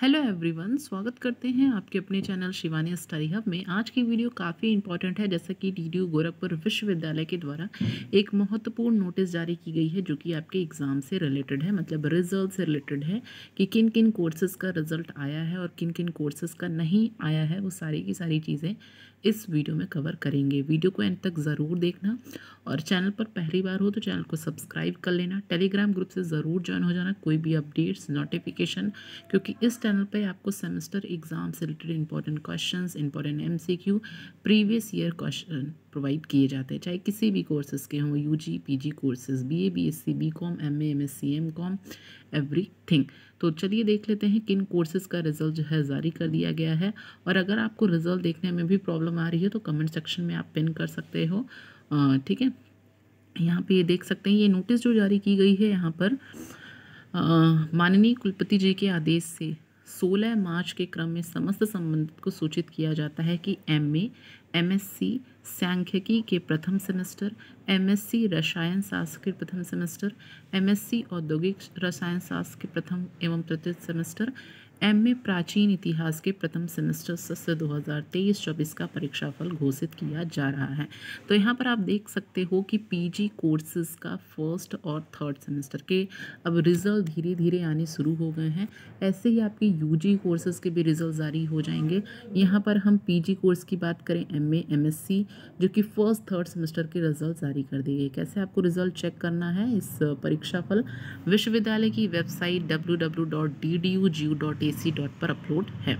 hello everyone स्वागत करते हैं आपके अपने चैनल शिवानी स्टडी हब में आज की वीडियो काफ़ी इंपॉर्टेंट है जैसा कि डी गोरखपुर विश्वविद्यालय के द्वारा एक महत्वपूर्ण नोटिस जारी की गई है जो कि आपके एग्ज़ाम से रिलेटेड है मतलब रिजल्ट से रिलेटेड है कि किन किन कोर्सेज़ का रिजल्ट आया है और किन किन कोर्सेज़ का नहीं आया है वो सारी की सारी चीज़ें इस वीडियो में कवर करेंगे वीडियो को एंड तक ज़रूर देखना और चैनल पर पहली बार हो तो चैनल को सब्सक्राइब कर लेना टेलीग्राम ग्रुप से ज़रूर ज्वाइन हो जाना कोई भी अपडेट्स नोटिफिकेशन क्योंकि इस चैनल पर आपको सेमेस्टर एग्ज़ाम से related important question important M C Q previous year question provide किए जाते हैं चाहे किसी भी कोर्सेज के हों U G P G courses B A B S C B com M A M S C M com everything तो चलिए देख लेते हैं किन कोर्सेज का रिजल्ट जो है जारी कर दिया गया है और अगर आपको रिजल्ट देखने में भी प्रॉब्लम आ रही है तो कमेंट सेक्शन में आप पिन कर सकते हो ठीक है यहाँ पे ये देख सकते हैं ये नोटिस जो जारी की गई है यहाँ पर माननीय कुलपति जी के आदेश से 16 मार्च के क्रम में समस्त संबंधित को सूचित किया जाता है कि M A M S C सांख्यिकी के प्रथम सेमेस्टर एम एस सी रसायन शास्त्र के प्रथम सेमेस्टर एम एस सी औद्योगिक रसायन शास्त्र के प्रथम एवं तृतीय सेमेस्टर एम ए प्राचीन इतिहास के प्रथम सेमेस्टर सत्र 2023 चौबीस का परीक्षाफल घोषित किया जा रहा है तो यहाँ पर आप देख सकते हो कि पीजी कोर्सेज का फर्स्ट और थर्ड सेमेस्टर के अब रिज़ल्ट धीरे धीरे आने शुरू हो गए हैं ऐसे ही आपके यूजी कोर्सेज़ के भी रिज़ल्ट जारी हो जाएंगे यहाँ पर हम जी कोर्स की बात करें M A M S C जो कि फर्स्ट थर्ड सेमेस्टर के रिज़ल्ट जारी कर दिए गए कैसे आपको रिज़ल्ट चेक करना है इस परीक्षाफल विश्वविद्यालय की website W W dot D D U G dot C dot पर अपलोड है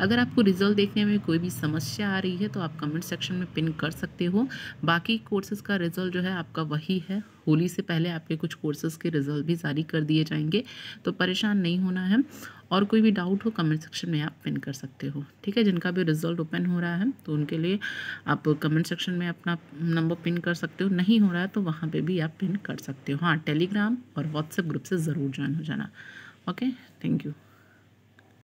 अगर आपको रिजल्ट देखने में कोई भी समस्या आ रही है तो आप कमेंट सेक्शन में पिन कर सकते हो बाकी कोर्सेज़ का रिजल्ट जो है आपका वही है होली से पहले आपके कुछ कोर्सेज़ के रिजल्ट भी जारी कर दिए जाएंगे तो परेशान नहीं होना है और कोई भी डाउट हो कमेंट सेक्शन में आप पिन कर सकते हो ठीक है जिनका भी रिजल्ट ओपन हो रहा है तो उनके लिए आप कमेंट सेक्शन में अपना नंबर पिन कर सकते हो नहीं हो रहा है तो वहाँ पे भी आप पिन कर सकते हो हाँ टेलीग्राम और व्हाट्सएप ग्रुप से ज़रूर ज्वाइन हो जाना ओके थैंक यू